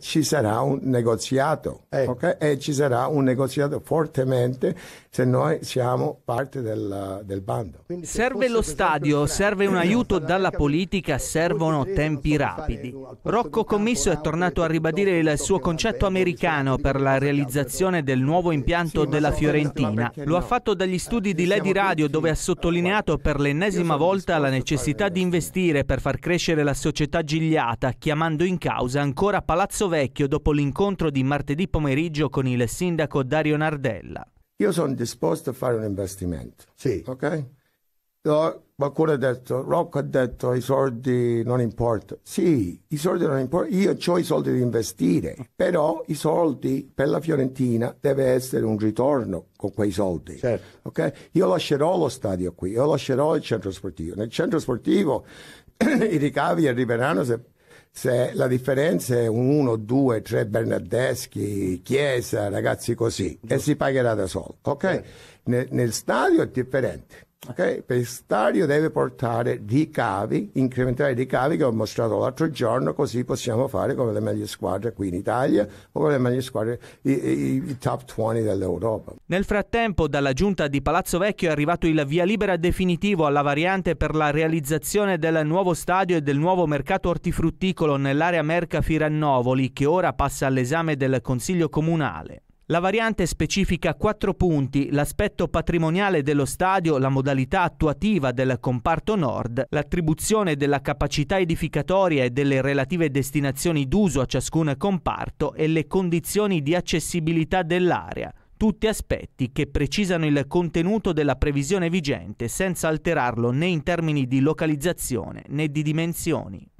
ci sarà un negoziato eh. okay? e ci sarà un negoziato fortemente se noi siamo parte del, del bando. Quindi serve lo stadio, serve un eh, aiuto dalla politica, servono tempi rapidi. Rocco Commisso è eh, tornato a ribadire il suo concetto americano per la realizzazione del nuovo impianto della Fiorentina. Lo ha fatto dagli studi di Lady Radio dove ha sottolineato per l'ennesima volta la necessità di investire per far crescere la società Gigliata, chiamando in causa ancora Palazzo Vecchio dopo l'incontro di martedì pomeriggio con il sindaco Dario Nardella. Io sono disposto a fare un investimento. Sì. Ok? No, qualcuno ha detto, Rocco ha detto i soldi non importano. Sì, i soldi non importano. Io ho i soldi da investire, però i soldi per la Fiorentina deve essere un ritorno con quei soldi. Certo. Okay? Io lascerò lo stadio qui, io lascerò il centro sportivo. Nel centro sportivo i ricavi arriveranno se se la differenza è un 1, 2, 3 Bernardeschi, Chiesa, ragazzi così, Giusto. e si pagherà da solo, ok? Eh. Nel, nel stadio è differente Okay? Per stadio deve portare ricavi, incrementare i ricavi che ho mostrato l'altro giorno, così possiamo fare come le meglio squadre qui in Italia o come le meglio squadre, i, i, i top 20 dell'Europa. Nel frattempo dalla giunta di Palazzo Vecchio è arrivato il via libera definitivo alla variante per la realizzazione del nuovo stadio e del nuovo mercato ortifrutticolo nell'area Merca Firannovoli, che ora passa all'esame del Consiglio Comunale. La variante specifica quattro punti, l'aspetto patrimoniale dello stadio, la modalità attuativa del comparto nord, l'attribuzione della capacità edificatoria e delle relative destinazioni d'uso a ciascun comparto e le condizioni di accessibilità dell'area. Tutti aspetti che precisano il contenuto della previsione vigente senza alterarlo né in termini di localizzazione né di dimensioni.